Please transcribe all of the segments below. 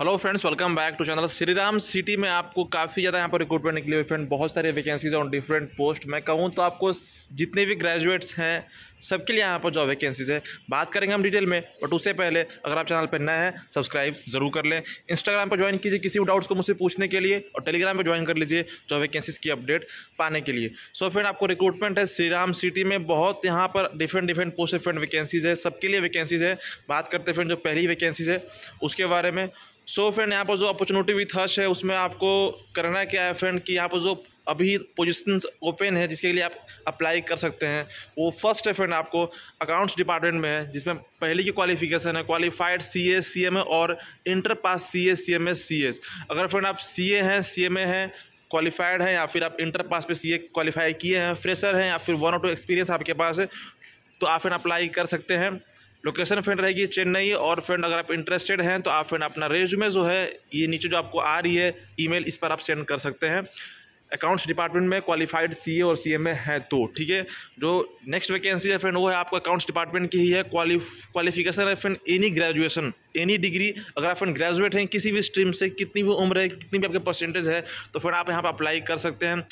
hello friends welcome back to channel Shriram city में आपको काफ़ी ज़्यादा यहाँ पर रिक्रूटमेंट निकली हुई फ्रेंड बहुत सारे वैकेंसीज और डिफरेंट पोस्ट मैं कहूँ तो आपको जितने भी ग्रेजुएट्स हैं सबके लिए यहाँ पर जॉब वैकेंसीज है बात करेंगे हम डिटेल में बट उससे पहले अगर आप चैनल पर नए हैं सब्सक्राइब जरूर कर लें इंस्टाग्राम पर ज्वाइन कीजिए किसी भी डाउट्स को मुझसे पूछने के लिए और टेलीग्राम पर ज्वाइन कर लीजिए जॉब वैकेंसीज की अपडेट पाने के लिए सो so, फ्रेंड आपको रिक्रूटमेंट है श्री सिटी में बहुत यहाँ पर different different post friend vacancies है सबके लिए वैकेंसीज है बात करते फ्रेंड जो पहली वैकेंसीज है उसके बारे में सो फ्रेंड यहाँ पर जो अपॉर्चुनिटी विथ हर्ष है उसमें आपको करना क्या है फ्रेंड कि यहाँ पर जो अभी पोजिशन ओपन है जिसके लिए आप अप्लाई कर सकते हैं वो फर्स्ट फ्रेंड आपको अकाउंट्स डिपार्टमेंट में है जिसमें पहले की क्वालिफिकेशन है qualified C A C M A और inter pass C A C M S C S अगर फ्रेंड आप सी ए हैं सी एम ए हैं क्वालिफाइड हैं या फिर आप इंटर पास पे ए क्वालिफाई किए हैं फ्रेशर हैं या फिर वन और टू एक्सपीरियंस आपके पास है तो आप फ्रेंड अप्लाई कर सकते हैं लोकेशन फ्रेंड रहेगी चेन्नई और फ्रेंड अगर आप इंटरेस्टेड हैं तो आप फ्रेंड अपना रेज्यूमे जो है ये नीचे जो आपको आ रही है ईमेल इस पर आप सेंड कर सकते हैं अकाउंट्स डिपार्टमेंट में क्वालिफाइड सीए और सीएमए हैं तो ठीक है जो नेक्स्ट वैकेंसी है फ्रेंड वो है आपका अकाउंट्स डिपार्टमेंट की ही है क्वालिफिकेशन है friend any graduation any degree अगर आप फ्रेंड ग्रेजुएट हैं किसी भी स्ट्रीम से कितनी भी उम्र है कितनी भी आपके परसेंटेज है तो फिर आप यहाँ पर अप्लाई कर सकते हैं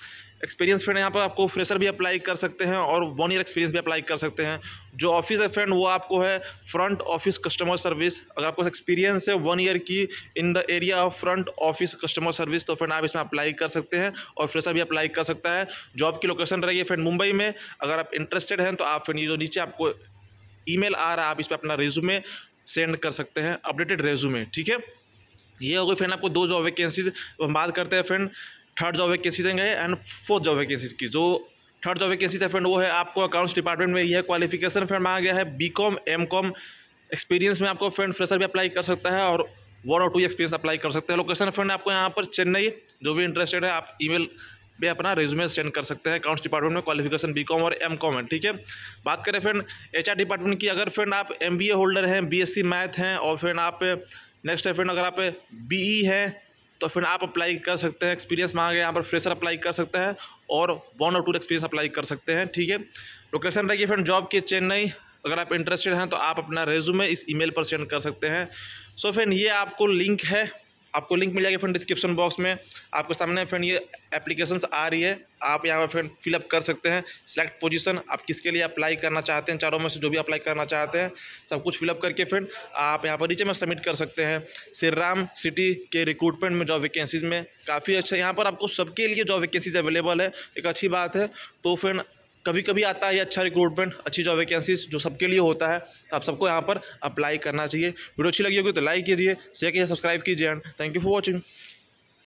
एक्सपीरियंस फ्रेंड यहाँ पर आपको फ्रेशर भी अप्लाई कर सकते हैं और वन ईयर एक्सपीरियंस भी अप्लाई कर सकते हैं जो ऑफिस है फ्रेंड वो आपको है फ्रंट ऑफिस कस्टमर सर्विस अगर आपको एक्सपीरियंस है वन ईयर की in the area of front office customer service तो फ्रेंड आप इसमें अप्लाई कर सकते हैं और फ्रेशर भी अप्लाई कर सकता है जॉब की लोकेशन रहेगी फ्रेंड मुंबई में अगर आप इंटरेस्टेड हैं तो आप फ्रेंड ये जो नीचे आपको ई आ रहा है आप इस पर अपना रेज्यूमे सेंड कर सकते हैं अपडेटेड रेज्यूमे ठीक है ये हो गई फ्रेंड आपको दो जॉब वैकेंसीज हम बात करते हैं फ्रेंड थर्ड जॉब वैकेसीज है एंड फोर्थ जॉब वैकेंसी की जो थर्ड जॉब वैकेंसी है फ्रेंड वो है आपको अकाउंट्स डिपार्टमेंट में यह क्वालिफिकेशन फ्रेंड मांगा गया है B com M com experience में आपको फ्रेंड फ्रेशर भी अप्लाई कर सकता है और वन और टू एक्सपीरियंस अप्लाई कर सकते हैं लोकेशन फ्रेंड आपको यहाँ पर चेन्नई जो भी इंटरेस्टेड है आप मेल पे अपना रेज्यूमे सेंड कर सकते हैं अकाउंट्स डिपार्टमेंट में क्वालिफिकेशन बी कॉम और एम कॉम है ठीक है बात करें फ्रेंड एच आर डिपार्टमेंट की अगर फ्रेंड आप एम बी ए होल्डर हैं बी एस सी मैथ हैं और फ्रेंड आप नेक्स्ट है फ्रेंड अगर आप बी ई e हैं तो फिर आप अप्लाई कर सकते हैं एक्सपीरियंस मांगा गया यहाँ पर फ्रेशर अप्लाई कर सकते हैं और वन और टू एक्सपीरियंस अप्लाई कर सकते हैं ठीक है लोकेशन रहेगी फ्रेंड जॉब की चेन्नई अगर आप इंटरेस्टेड हैं तो आप अपना रेज्यूमे इस ईमेल पर सेंड कर सकते हैं सो so फ्रेंड ये आपको लिंक है आपको लिंक मिल जाएगी फ्रेंड डिस्क्रिप्शन बॉक्स में आपके सामने फ्रेंड ये एप्लीकेशन आ रही है आप यहाँ पर फ्रेंड फिलअप कर सकते हैं सिलेक्ट पोजीशन आप किसके लिए अप्लाई करना चाहते हैं चारों में से जो भी अप्लाई करना चाहते हैं सब कुछ फिलअप करके फ्रेंड आप यहाँ पर नीचे में सबमिट कर सकते हैं श्रीराम सिटी के रिक्रूटमेंट में जॉब वैकेंसीज में काफ़ी अच्छा यहाँ पर आपको सबके लिए जॉब वैकेंसीज अवेलेबल है एक अच्छी बात है तो फ्रेंड कभी कभी आता है अच्छा रिक्रूटमेंट अच्छी जॉब वैकेंसीज जो सबके लिए होता है तो आप सबको यहाँ पर अप्लाई करना चाहिए वीडियो अच्छी लगी होगी तो लाइक कीजिए शेयर कीजिए सब्सक्राइब कीजिए and thank you for watching